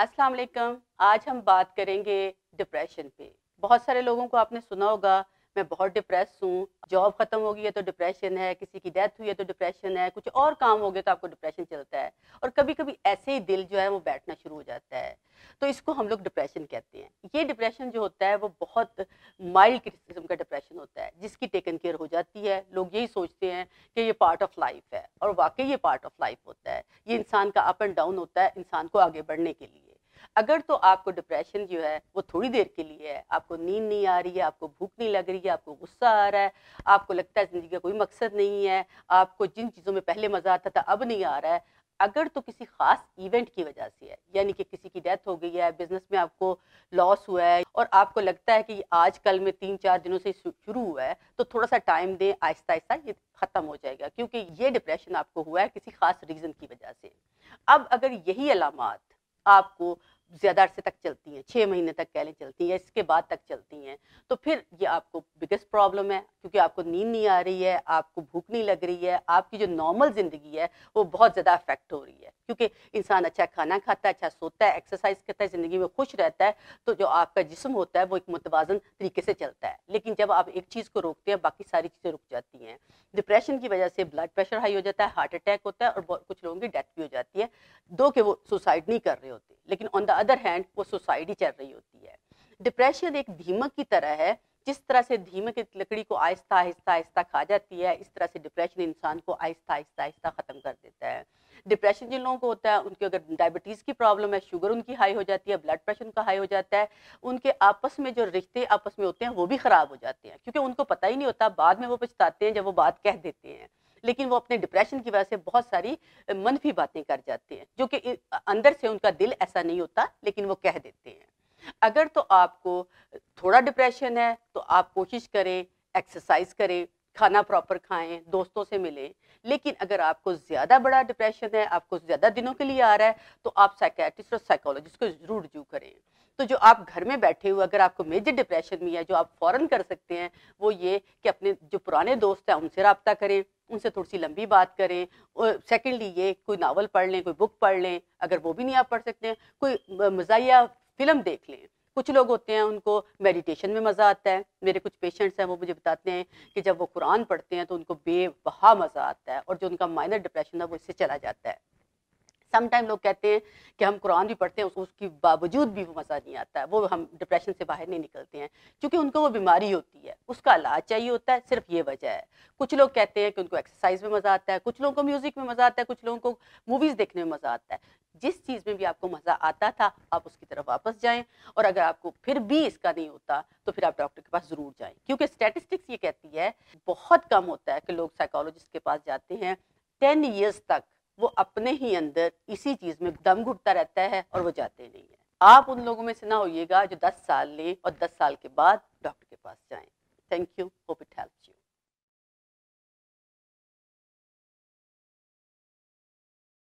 अस्सलाम वालेकुम आज हम बात करेंगे डिप्रेशन पे बहुत सारे लोगों को आपने सुना होगा मैं बहुत डिप्रेस हूँ जॉब ख़त्म हो गई है तो डिप्रेशन है किसी की डेथ हुई है तो डिप्रेशन है कुछ और काम हो गया तो आपको डिप्रेशन चलता है और कभी कभी ऐसे ही दिल जो है वो बैठना शुरू हो जाता है तो इसको हम लोग डिप्रेशन कहते हैं ये डिप्रेशन जो होता है वो बहुत माइल्ड किस्म का डिप्रेशन होता है जिसकी टेकन केयर हो जाती है लोग यही सोचते हैं कि ये पार्ट ऑफ लाइफ है और वाकई ये पार्ट ऑफ लाइफ होता है ये इंसान का अप एंड डाउन होता है इंसान को आगे बढ़ने के लिए अगर तो आपको डिप्रेशन जो है वो थोड़ी देर के लिए है आपको नींद नहीं आ रही है आपको भूख नहीं लग रही है आपको गुस्सा आ रहा है आपको लगता है ज़िंदगी का कोई मकसद नहीं है आपको जिन चीज़ों में पहले मज़ा आता था अब नहीं आ रहा है अगर तो किसी खास इवेंट की वजह से है यानी कि किसी की डेथ हो गई है बिजनेस में आपको लॉस हुआ है और आपको लगता है कि आज कल में तीन चार दिनों से शुरू हुआ है तो थोड़ा सा टाइम दें आहिस्ता आहिस्ता ये ख़त्म हो जाएगा क्योंकि ये डिप्रेशन आपको हुआ है किसी खास रीज़न की वजह से अब अगर यही अलामत आपको ज़्यादा अरसे तक चलती हैं छः महीने तक कह लें चलती हैं इसके बाद तक चलती हैं तो फिर ये आपको बिगेस्ट प्रॉब्लम है क्योंकि आपको नींद नहीं आ रही है आपको भूख नहीं लग रही है आपकी जो नॉर्मल ज़िंदगी है वो बहुत ज़्यादा अफेक्ट हो रही है क्योंकि इंसान अच्छा खाना खाता है अच्छा सोता है एक्सरसाइज करता है ज़िंदगी में खुश रहता है तो जो आपका जिसम होता है वो एक मुतवाजन तरीके से चलता है लेकिन जब आप एक चीज़ को रोकते हैं बाकी सारी चीज़ें रुक जाती हैं डिप्रेशन की वजह से ब्लड प्रेशर हाई हो जाता है हार्ट अटैक होता है और कुछ लोगों की डेथ भी हो जाती है दो के वो सुसाइड नहीं कर रहे होते लेकिन ऑन द अदर हैंड वो सोसाइटी चल रही होती है डिप्रेशन एक धीमक की तरह है जिस तरह से धीमक की लकड़ी को आहिस्ता आहिस्ता आहिस्ता खा जाती है इस तरह से डिप्रेशन इंसान को आहिस्ता आहिस्ता आहिस्ता ख़त्म कर देता है डिप्रेशन जिन लोगों को होता है उनके अगर डायबिटीज़ की प्रॉब्लम है शुगर उनकी हाई हो जाती है ब्लड प्रेशर उनका हाई हो जाता है उनके आपस में जो रिश्ते आपस में होते हैं वो भी ख़राब हो जाते हैं क्योंकि उनको पता ही नहीं होता बाद में वो पछताते हैं जब वो बात कह देते हैं लेकिन वो अपने डिप्रेशन की वजह से बहुत सारी मनफी बातें कर जाते हैं जो कि अंदर से उनका दिल ऐसा नहीं होता लेकिन वो कह देते हैं अगर तो आपको थोड़ा डिप्रेशन है तो आप कोशिश करें एक्सरसाइज करें खाना प्रॉपर खाएं दोस्तों से मिलें लेकिन अगर आपको ज़्यादा बड़ा डिप्रेशन है आपको ज़्यादा दिनों के लिए आ रहा है तो आप साइकेट्रिस्ट और साइकोलॉजिस्ट को ज़रूर जू करें तो जो आप घर में बैठे हुए अगर आपको मेजर डिप्रेशन भी है जो आप फ़ौरन कर सकते हैं वो ये कि अपने जो पुराने दोस्त हैं उनसे रबता करें उनसे थोड़ी सी लंबी बात करें और सेकेंडली ये कोई नावल पढ़ लें कोई बुक पढ़ लें अगर वो भी नहीं आप पढ़ सकते हैं कोई मजाया फिल्म देख लें कुछ लोग होते हैं उनको मेडिटेशन में मज़ा आता है मेरे कुछ पेशेंट्स हैं वो मुझे बताते हैं कि जब वो कुरान पढ़ते हैं तो उनको बेबहा मज़ा आता है और जो उनका माइनर डिप्रेशन है वो इससे चला जाता है समटाइम लोग कहते हैं कि हम कुरान भी पढ़ते हैं उसको उसके बावजूद भी वो मज़ा नहीं आता है वो हम डिप्रेशन से बाहर नहीं निकलते हैं क्योंकि उनको वो बीमारी होती है उसका इलाज चाहिए होता है सिर्फ ये वजह है कुछ लोग कहते हैं कि उनको एक्सरसाइज में मज़ा आता है कुछ लोगों को म्यूज़िक में मज़ा आता है कुछ लोगों को मूवीज़ देखने में मज़ा आता है जिस चीज़ में भी आपको मज़ा आता था आप उसकी तरफ वापस जाएँ और अगर आपको फिर भी इसका नहीं होता तो फिर आप डॉक्टर के पास ज़रूर जाएँ क्योंकि स्टैटिस्टिक्स ये कहती है बहुत कम होता है कि लोग साइकोलॉजिस्ट के पास जाते हैं टेन ईयर्स तक वो अपने ही अंदर इसी चीज़ में दम घुटता रहता है और वो जाते नहीं है आप उन लोगों में से ना होइएगा जो 10 साल लें और 10 साल के बाद डॉक्टर के पास जाएं thank you hope it help